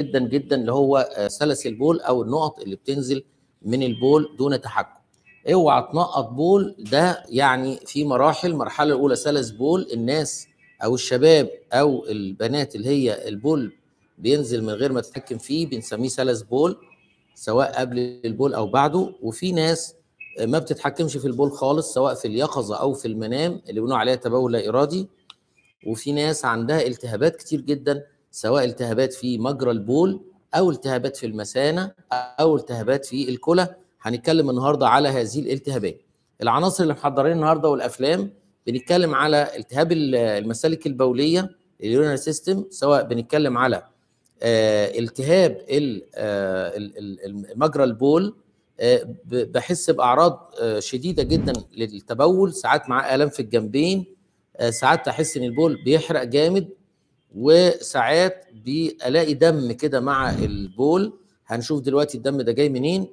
جدا جدا اللي هو سلس آه، البول او النقط اللي بتنزل من البول دون تحكم اوعى تنقط بول ده يعني في مراحل المرحله الاولى سلس بول الناس او الشباب او البنات اللي هي البول بينزل من غير ما تتحكم فيه بنسميه سلس بول سواء قبل البول او بعده وفي ناس آه، ما بتتحكمش في البول خالص سواء في اليقظه او في المنام اللي بنقول عليها تبول لا ارادي وفي ناس عندها التهابات كتير جدا سواء التهابات في مجرى البول او التهابات في المثانه او التهابات في الكلى هنتكلم النهارده على هذه الالتهابات العناصر اللي محضرين النهارده والافلام بنتكلم على التهاب المسالك البوليه اليورينال سيستم سواء بنتكلم على آه، التهاب آه، مجرى البول آه، بحس باعراض شديده جدا للتبول ساعات مع الام في الجنبين ساعات احس ان البول بيحرق جامد وساعات بلاقي دم كده مع البول هنشوف دلوقتي الدم ده جاي منين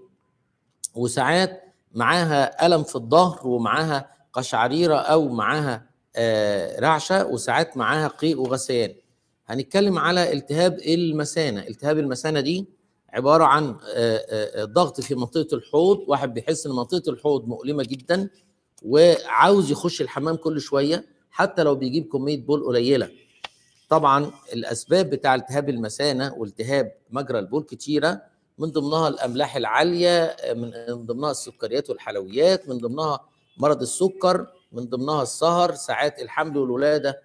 وساعات معاها الم في الظهر ومعاها قشعريره او معاها آه، رعشه وساعات معاها قيء وغثيان هنتكلم على التهاب المثانه التهاب المثانه دي عباره عن آه، آه، ضغط في منطقه الحوض واحد بيحس ان منطقه الحوض مؤلمه جدا وعاوز يخش الحمام كل شويه حتى لو بيجيب كميه بول قليله طبعا الاسباب بتاع التهاب المثانه والتهاب مجرى البول كتيره من ضمنها الاملاح العاليه من ضمنها السكريات والحلويات من ضمنها مرض السكر من ضمنها السهر ساعات الحمل والولاده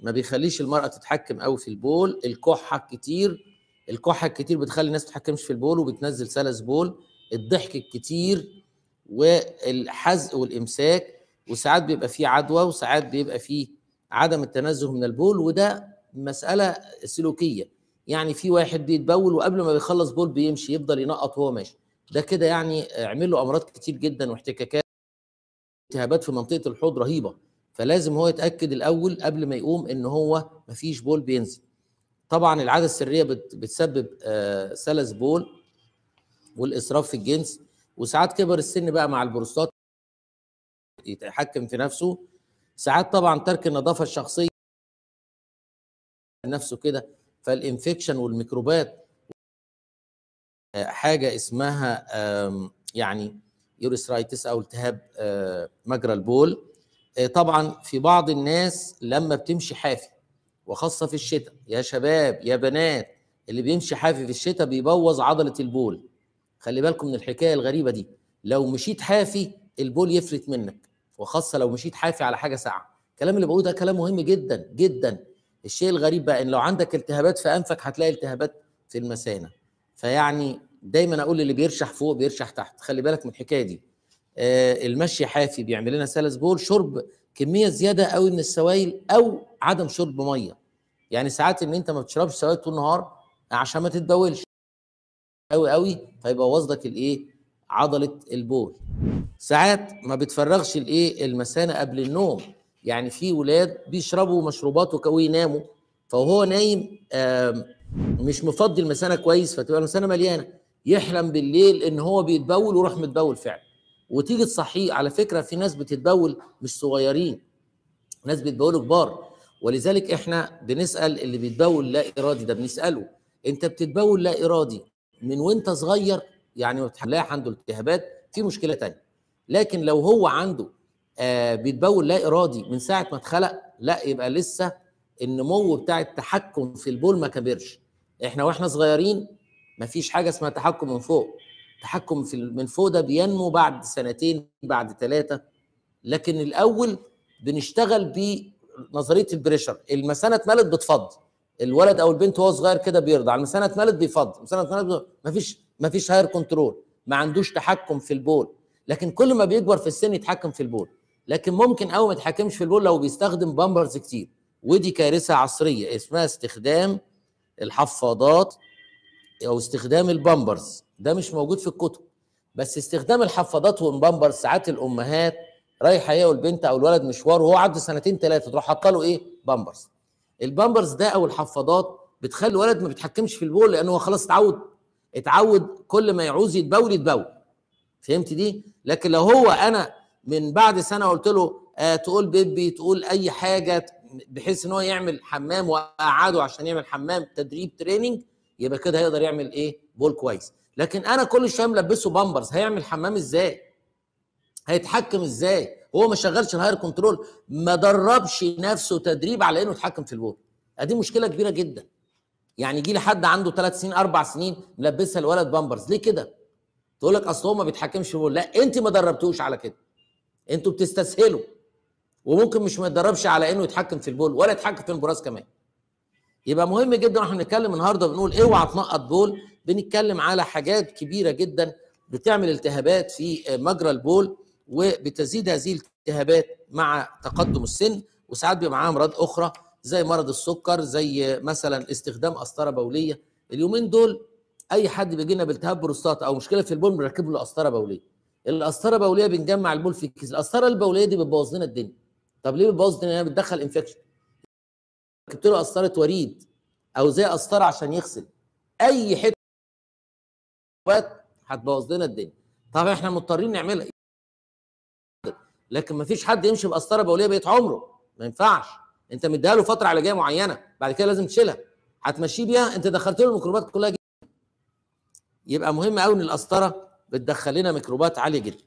ما بيخليش المراه تتحكم قوي في البول الكحه الكتير الكحه الكتير بتخلي الناس تتحكمش في البول وبتنزل سلس بول الضحك الكتير والحزق والامساك وساعات بيبقى فيه عدوى وساعات بيبقى فيه عدم التنزه من البول وده مساله سلوكيه يعني في واحد بيتبول وقبل ما بيخلص بول بيمشي يفضل ينقط وهو ماشي ده كده يعني عمل له امراض كتير جدا واحتكاكات التهابات في منطقه الحوض رهيبه فلازم هو يتاكد الاول قبل ما يقوم ان هو مفيش بول بينزل طبعا العاده السريه بتسبب آه، سلس بول والاسراف في الجنس وساعات كبر السن بقى مع البروستات يتحكم في نفسه ساعات طبعا ترك النظافه الشخصيه نفسه كده فالانفكشن والميكروبات حاجه اسمها يعني يوريسرايتس او التهاب آه، مجرى البول آه، طبعا في بعض الناس لما بتمشي حافي وخاصه في الشتاء يا شباب يا بنات اللي بيمشي حافي في الشتاء بيبوظ عضله البول خلي بالكم من الحكايه الغريبه دي لو مشيت حافي البول يفلت منك وخاصه لو مشيت حافي على حاجه ساقعه الكلام اللي بقوله ده كلام مهم جدا جدا الشيء الغريب بقى ان لو عندك التهابات في انفك هتلاقي التهابات في المثانه فيعني دايما اقول اللي بيرشح فوق بيرشح تحت خلي بالك من الحكايه دي آه المشي حافي بيعمل لنا سلس بول شرب كميه زياده قوي من السوائل او عدم شرب ميه يعني ساعات ان انت ما بتشربش سوائل طول النهار عشان ما تتبولش قوي قوي فيبوظ لك الايه عضله البول ساعات ما بتفرغش الايه المثانه قبل النوم يعني في ولاد بيشربوا مشروبات وكوي يناموا فهو نايم مش مفضي المثانه كويس فتبقى المثانه مليانه يحلم بالليل ان هو بيتبول ويروح متبول فعلا وتيجي تصحيه على فكره في ناس بتتبول مش صغيرين ناس بيتبولوا كبار ولذلك احنا بنسال اللي بيتبول لا ارادي ده بنساله انت بتتبول لا ارادي من وانت صغير يعني لا بتلاقي عنده التهابات في مشكله ثانيه لكن لو هو عنده آه بيتبول لا ارادي من ساعه ما اتخلق لا يبقى لسه النمو بتاع التحكم في البول ما كبرش احنا واحنا صغيرين ما فيش حاجه اسمها تحكم من فوق التحكم في من فوق ده بينمو بعد سنتين بعد ثلاثه لكن الاول بنشتغل بنظريه البريشر المثانه اتملت بتفض الولد او البنت وهو صغير كده بيرضع المثانه اتملت بيفض المثانه اتملت ما فيش ما فيش هاير كنترول ما عندوش تحكم في البول لكن كل ما بيكبر في السن يتحكم في البول لكن ممكن قوي ما يتحكمش في البول لو بيستخدم بامبرز كتير ودي كارثه عصريه اسمها استخدام الحفاضات او استخدام البامبرز ده مش موجود في الكتب بس استخدام الحفاضات والبامبرز ساعات الامهات رايحه هي والبنت او الولد مشوار وهو عدى سنتين ثلاثه تروح حاطه له ايه بامبرز البامبرز ده او الحفاضات بتخلي الولد ما بيتحكمش في البول لان هو خلاص اتعود اتعود كل ما يعوز يتبول يتبول فهمت دي لكن لو هو انا من بعد سنه قلت له آه تقول بيبي تقول اي حاجه بحيث ان هو يعمل حمام واقعده عشان يعمل حمام تدريب تريننج يبقى كده هيقدر يعمل ايه بول كويس لكن انا كل شويه ملبسه بامبرز هيعمل حمام ازاي هيتحكم ازاي هو ما شغلش الهاير كنترول ما دربش نفسه تدريب على انه يتحكم في البول ادي مشكله كبيره جدا يعني يجي لي حد عنده ثلاث سنين اربع سنين ملبسها الولد بامبرز ليه كده تقول لك اصل هو ما بيتحكمش في البول لا انت ما دربتوش على كده انتوا بتستسهلوا وممكن مش ما يتدربش على انه يتحكم في البول ولا يتحكم في البراز كمان يبقى مهم جدا احنا بنتكلم النهارده بنقول اوعى تنقط بول بنتكلم على حاجات كبيره جدا بتعمل التهابات في مجرى البول وبتزيد هذه الالتهابات مع تقدم السن وساعات بيبقى معاها امراض اخرى زي مرض السكر زي مثلا استخدام قسطره بوليه اليومين دول اي حد بيجي لنا بالتهاب بروستات او مشكله في البول بنركب له قسطره بوليه القسطره البوليه بنجمع البول في الكيس القسطره البوليه دي بتبوظ لنا الدنيا طب ليه بتبوظ الدنيا يعني لانها بتدخل انفكشن ركبت له قسطره وريد او زي قسطره عشان يغسل اي حته هتبوظ لنا الدنيا طب احنا مضطرين نعملها لكن ما فيش حد يمشي بقسطره بوليه بقيت عمره ما ينفعش انت مديها له فتره علاجيه معينه بعد كده لازم تشيلها هتمشيه بيها انت دخلت له الميكروبات كلها جدا. يبقى مهم قوي ان القسطره بتدخل لنا ميكروبات عاليه جدا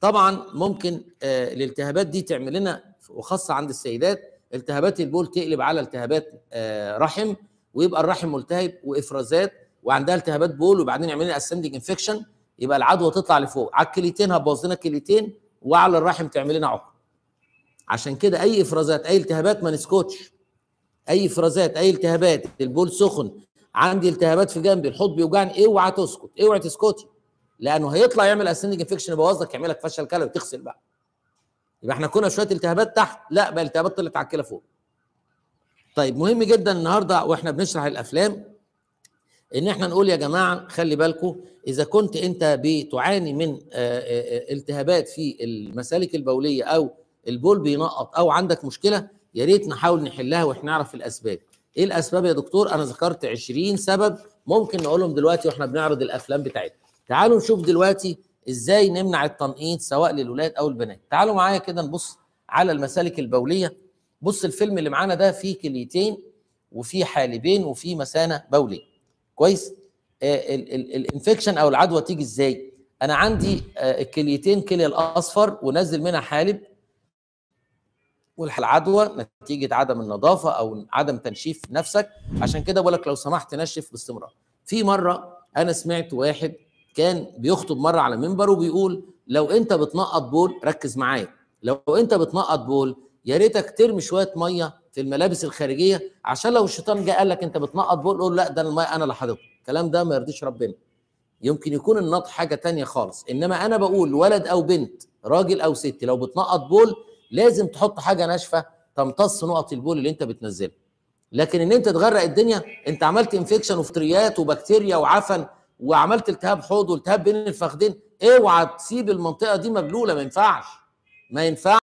طبعا ممكن آه، الالتهابات دي تعمل لنا وخاصه عند السيدات التهابات البول تقلب على التهابات آه، رحم ويبقى الرحم ملتهب وافرازات وعندها التهابات بول وبعدين يعمل لنا اسندنج انفكشن يبقى العدوى تطلع لفوق على الكليتين هتبوظ لنا كليتين وعلى الرحم تعمل لنا عقم عشان كده اي افرازات اي التهابات ما نسكتش اي افرازات اي التهابات البول سخن عندي التهابات في جنبي الحوض بيوجعني اوعى تسكت اوعى تسكتي لانه هيطلع يعمل اسنج انفكشن يبوظ لك يعمل لك فشل كلوي تغسل بقى يبقى احنا كنا شويه التهابات تحت لا بقى التهابات طلعت على الكلى فوق طيب مهم جدا النهارده واحنا بنشرح الافلام ان احنا نقول يا جماعه خلي بالكم اذا كنت انت بتعاني من آه، آه، آه، التهابات في المسالك البوليه او البول بينقط او عندك مشكله يا ريت نحاول نحلها واحنا نعرف الاسباب ايه الاسباب يا دكتور انا ذكرت 20 سبب ممكن نقولهم دلوقتي واحنا بنعرض الافلام بتاعتنا تعالوا نشوف دلوقتي ازاي نمنع التنقيط سواء للولاد او البنات تعالوا معايا كده نبص على المسالك البوليه بص الفيلم اللي معانا ده فيه كليتين وفيه حالبين وفيه مثانه بوليه كويس آه، الانفكشن او العدوى تيجي ازاي انا عندي آه، الكليتين كلي الاصفر ونزل منها حالب والعدوى نتيجه عدم النظافه او عدم تنشيف نفسك عشان كده بقول لك لو سمحت نشف باستمرار في مره انا سمعت واحد كان بيخطب مره على منبر وبيقول لو انت بتنقط بول ركز معايا لو انت بتنقط بول يا ريتك ترمي شويه ميه في الملابس الخارجيه عشان لو الشيطان جه قال لك انت بتنقط بول قول لا ده الميه انا اللي حاططها الكلام ده ما يرضيش ربنا يمكن يكون النط حاجه تانية خالص انما انا بقول ولد او بنت راجل او ست لو بتنقط بول لازم تحط حاجه ناشفه تمتص نقط البول اللي انت بتنزلها لكن ان انت تغرق الدنيا انت عملت انفكشن وفطريات وبكتيريا وعفن وعملت التهاب حوض والتهاب بين الفخذين اوعى إيه تسيب المنطقه دي مبلوله ما ينفعش ما ينفعش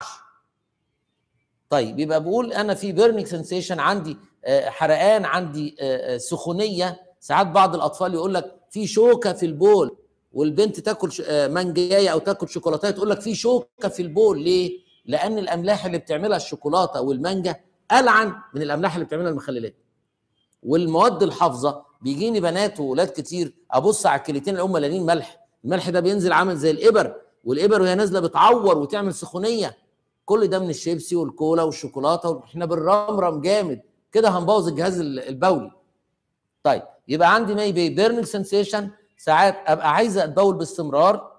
طيب يبقى بقول انا في بيرنينج سنسيشن عندي آه، حرقان عندي آه، آه، سخونيه ساعات بعض الاطفال يقول لك في شوكه في البول والبنت تاكل مانجايه او تاكل شوكولاته تقول لك في شوكه في البول ليه؟ لان الاملاح اللي بتعملها الشوكولاته والمانجا العن من الاملاح اللي بتعملها المخللات والمواد الحافظه بيجيني بنات وولاد كتير ابص على الكليتين الام لانين مليانين ملح الملح ده بينزل عامل زي الابر والابر وهي نازله بتعور وتعمل سخونيه كل ده من الشيبسي والكولا والشوكولاته واحنا بنرمرم جامد كده هنبوظ الجهاز البولي طيب يبقى عندي ماي بي بيرنينج سنسيشن ساعات ابقى عايزه اتبول باستمرار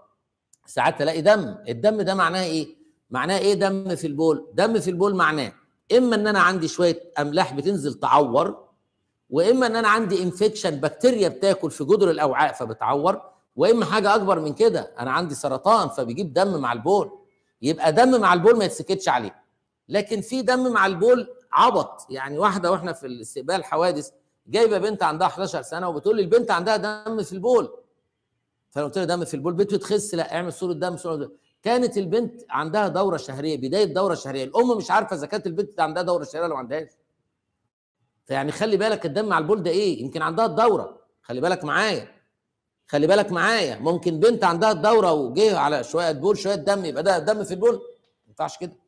ساعات الاقي دم الدم ده معناه ايه معناه ايه دم في البول دم في البول معناه اما ان انا عندي شويه املاح بتنزل تعور واما ان انا عندي انفكشن بكتيريا بتاكل في جدر الاوعاء فبتعور واما حاجه اكبر من كده انا عندي سرطان فبيجيب دم مع البول يبقى دم مع البول ما يتسكتش عليه لكن في دم مع البول عبط يعني واحده واحنا في الاستقبال حوادث جايبه بنت عندها 11 سنه وبتقول لي البنت عندها دم في البول فلو قلت لها دم في البول بنت بتخس لا اعمل صوره دم صوره دم. كانت البنت عندها دوره شهريه بدايه دوره شهريه الام مش عارفه اذا كانت البنت عندها دوره شهريه ولا ما عندهاش فيعني خلي بالك الدم على البول ده ايه يمكن عندها الدوره خلي بالك معايا خلي بالك معايا ممكن بنت عندها الدوره وجه على شويه بول شويه دم يبقى ده دم في البول ما ينفعش كده